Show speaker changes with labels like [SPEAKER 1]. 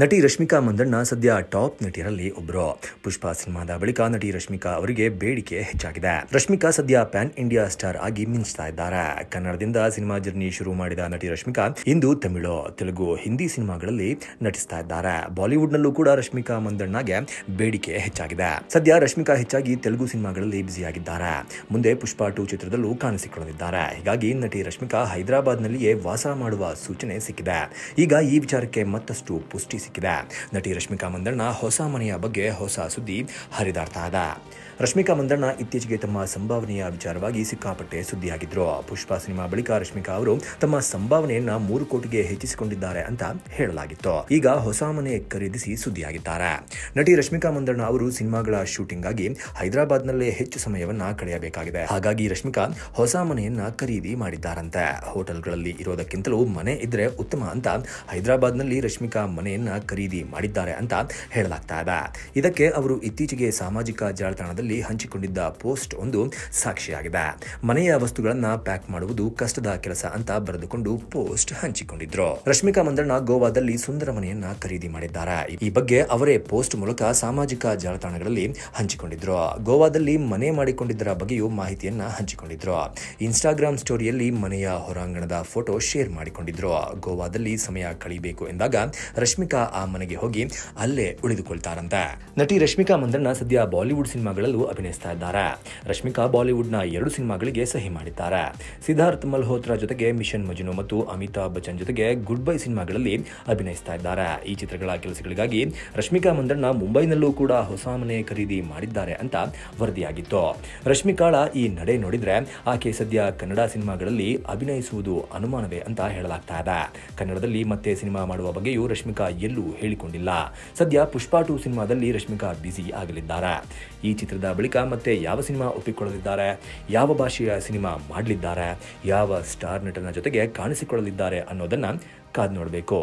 [SPEAKER 1] ನಟಿ ರಶ್ಮಿಕಾ ಮಂದಣ್ಣ ಸದ್ಯ ಟಾಪ್ ನಟಿಯರಲ್ಲಿ ಒಬ್ಬರು ಪುಷ್ಪಾ ಸಿನಿಮಾದ ಬಳಿಕ ನಟಿ ರಶ್ಮಿಕಾ ಅವರಿಗೆ ಬೇಡಿಕೆ ಹೆಚ್ಚಾಗಿದೆ ರಶ್ಮಿಕಾ ಸದ್ಯ ಪ್ಯಾನ್ ಇಂಡಿಯಾ ಸ್ಟಾರ್ ಆಗಿ ಮಿಂಚ್ತಾ ಇದ್ದಾರೆ ಕನ್ನಡದಿಂದ ಸಿನಿಮಾ ಜರ್ನಿ ಶುರು ಮಾಡಿದ ನಟಿ ರಶ್ಮಿಕಾ ಇಂದು ತಮಿಳು ತೆಲುಗು ಹಿಂದಿ ಸಿನಿಮಾಗಳಲ್ಲಿ ನಟಿಸ್ತಾ ಇದ್ದಾರೆ ಬಾಲಿವುಡ್ನಲ್ಲೂ ಕೂಡ ರಶ್ಮಿಕಾ ಮಂದಣ್ಣಗೆ ಬೇಡಿಕೆ ಹೆಚ್ಚಾಗಿದೆ ಸದ್ಯ ರಶ್ಮಿಕಾ ಹೆಚ್ಚಾಗಿ ತೆಲುಗು ಸಿನಿಮಾಗಳಲ್ಲಿ ಬ್ಯುಸಿಯಾಗಿದ್ದಾರೆ ಮುಂದೆ ಪುಷ್ಪಾ ಟು ಚಿತ್ರದಲ್ಲೂ ಕಾಣಿಸಿಕೊಳ್ಳಲಿದ್ದಾರೆ ಹೀಗಾಗಿ ನಟಿ ರಶ್ಮಿಕಾ ಹೈದರಾಬಾದ್ನಲ್ಲಿಯೇ ವಾಸ ಮಾಡುವ ಸೂಚನೆ ಸಿಕ್ಕಿದೆ ಈಗ ಈ ವಿಚಾರಕ್ಕೆ ಮತ್ತಷ್ಟು ಪುಷ್ಟಿ ಸಿಕ್ಕಿದೆ ನಟಿ ರಶ್ಮಿಕಾ ಮಂದಣ್ಣ ಹೊಸ ಮನೆಯ ಬಗ್ಗೆ ಹೊಸ ಸುದ್ದಿ ಹರಿದಾಡ್ತಾ ಇದೆ ರಶ್ಮಿಕಾ ಮಂದಣ್ಣ ಇತ್ತೀಚೆಗೆ ತಮ್ಮ ಸಂಭಾವನೆಯ ವಿಚಾರವಾಗಿ ಸಿಕ್ಕಾಪಟ್ಟೆ ಸುದ್ದಿಯಾಗಿದ್ದರು ಪುಷ್ಪ ಸಿನಿಮಾ ಬಳಿಕ ರಶ್ಮಿಕಾ ಅವರು ತಮ್ಮ ಸಂಭಾವನೆಯನ್ನ ಮೂರು ಕೋಟಿಗೆ ಹೆಚ್ಚಿಸಿಕೊಂಡಿದ್ದಾರೆ ಅಂತ ಹೇಳಲಾಗಿತ್ತು ಈಗ ಹೊಸ ಮನೆ ಖರೀದಿಸಿ ಸುದ್ದಿಯಾಗಿದ್ದಾರೆ ನಟಿ ರಶ್ಮಿಕಾ ಮಂದಣ್ಣ ಅವರು ಸಿನಿಮಾಗಳ ಶೂಟಿಂಗ್ ಆಗಿ ಹೈದರಾಬಾದ್ನಲ್ಲೇ ಹೆಚ್ಚು ಸಮಯವನ್ನ ಕಳೆಯಬೇಕಾಗಿದೆ ಹಾಗಾಗಿ ರಶ್ಮಿಕಾ ಹೊಸ ಮನೆಯನ್ನ ಖರೀದಿ ಮಾಡಿದ್ದಾರಂತೆ ಹೋಟೆಲ್ಗಳಲ್ಲಿ ಇರೋದಕ್ಕಿಂತಲೂ ಮನೆ ಇದ್ರೆ ಉತ್ತಮ ಅಂತ ಹೈದರಾಬಾದ್ನಲ್ಲಿ ರಶ್ಮಿಕಾ ಮನೆಯನ್ನ ಖರೀದಿ ಮಾಡಿದ್ದಾರೆ ಅಂತ ಹೇಳಲಾಗ್ತಾ ಇದೆ ಇದಕ್ಕೆ ಅವರು ಇತ್ತೀಚೆಗೆ ಸಾಮಾಜಿಕ ಜಾಲತಾಣದಲ್ಲಿ ಹಂಚಿಕೊಂಡಿದ್ದ ಪೋಸ್ಟ್ ಒಂದು ಸಾಕ್ಷಿಯಾಗಿದೆ ಮನೆಯ ವಸ್ತುಗಳನ್ನು ಪ್ಯಾಕ್ ಮಾಡುವುದು ಕಷ್ಟದ ಕೆಲಸ ಅಂತ ಬರೆದುಕೊಂಡು ಪೋಸ್ಟ್ ಹಂಚಿಕೊಂಡಿದ್ರು ರಶ್ಮಿಕಾ ಮಂದಣ್ಣ ಗೋವಾದಲ್ಲಿ ಸುಂದರ ಮನೆಯನ್ನ ಖರೀದಿ ಮಾಡಿದ್ದಾರೆ ಈ ಬಗ್ಗೆ ಅವರೇ ಪೋಸ್ಟ್ ಮೂಲಕ ಸಾಮಾಜಿಕ ಜಾಲತಾಣಗಳಲ್ಲಿ ಹಂಚಿಕೊಂಡಿದ್ರು ಗೋವಾದಲ್ಲಿ ಮನೆ ಮಾಡಿಕೊಂಡಿದ್ದರ ಬಗ್ಗೆಯೂ ಮಾಹಿತಿಯನ್ನ ಹಂಚಿಕೊಂಡಿದ್ರು ಇನ್ಸ್ಟಾಗ್ರಾಮ್ ಸ್ಟೋರಿಯಲ್ಲಿ ಮನೆಯ ಹೊರಾಂಗಣದ ಫೋಟೋ ಶೇರ್ ಮಾಡಿಕೊಂಡಿದ್ರು ಗೋವಾದಲ್ಲಿ ಸಮಯ ಕಳೀಬೇಕು ಎಂದಾಗ ರಶ್ಮಿಕಾ ಆ ಮನೆಗೆ ಹೋಗಿ ಅಲ್ಲೇ ಉಳಿದುಕೊಳ್ತಾರಂತೆ ನಟಿ ರಶ್ಮಿಕಾ ಮಂದಣ್ಣ ಸದ್ಯ ಬಾಲಿವುಡ್ ಸಿನಿಮಾಗಳಲ್ಲೂ ಅಭಿನಯಿಸ್ತಾ ಇದ್ದಾರೆ ರಶ್ಮಿಕಾ ಬಾಲಿವುಡ್ನ ಎರಡು ಸಿನಿಮಾಗಳಿಗೆ ಸಹಿ ಮಾಡಿದ್ದಾರೆ ಸಿದ್ಧಾರ್ಥ್ ಮಲ್ಹೋತ್ರಾ ಜೊತೆಗೆ ಮಿಷನ್ ಮಜುನು ಮತ್ತು ಅಮಿತಾಬ್ ಬಚ್ಚನ್ ಜೊತೆಗೆ ಗುಡ್ ಬೈ ಸಿನಿಮಾಗಳಲ್ಲಿ ಅಭಿನಯಿಸ್ತಾ ಇದ್ದಾರೆ ಈ ಚಿತ್ರಗಳ ಕೆಲಸಗಳಿಗಾಗಿ ರಶ್ಮಿಕಾ ಮಂದಣ್ಣ ಮುಂಬೈನಲ್ಲೂ ಕೂಡ ಹೊಸ ಮನೆ ಖರೀದಿ ಮಾಡಿದ್ದಾರೆ ಅಂತ ವರದಿಯಾಗಿತ್ತು ರಶ್ಮಿಕಾಳ ಈ ನಡೆ ನೋಡಿದ್ರೆ ಆಕೆ ಸದ್ಯ ಕನ್ನಡ ಸಿನಿಮಾಗಳಲ್ಲಿ ಅಭಿನಯಿಸುವುದು ಅನುಮಾನವೇ ಅಂತ ಹೇಳಲಾಗ್ತಾ ಇದೆ ಕನ್ನಡದಲ್ಲಿ ಮತ್ತೆ ಸಿನಿಮಾ ಮಾಡುವ ಬಗ್ಗೆಯೂ ರಶ್ಮಿಕಾ ಎಲ್ಲೂ ಎಲ್ಲೂ ಹೇಳಿಕೊಂಡಿಲ್ಲ ಸದ್ಯ ಪುಷ್ಪಾ ಟು ಸಿನಿಮಾದಲ್ಲಿ ರಶ್ಮಿಕಾ ಬ್ಯುಸಿ ಆಗಲಿದ್ದಾರೆ ಈ ಚಿತ್ರದ ಬಳಿಕ ಮತ್ತೆ ಯಾವ ಸಿನಿಮಾ ಒಪ್ಪಿಕೊಳ್ಳಲಿದ್ದಾರೆ ಯಾವ ಭಾಷೆಯ ಸಿನಿಮಾ ಮಾಡಲಿದ್ದಾರೆ ಯಾವ ಸ್ಟಾರ್ ನಟನ ಜೊತೆಗೆ ಕಾಣಿಸಿಕೊಳ್ಳಲಿದ್ದಾರೆ ಅನ್ನೋದನ್ನು ಕಾದು ನೋಡಬೇಕು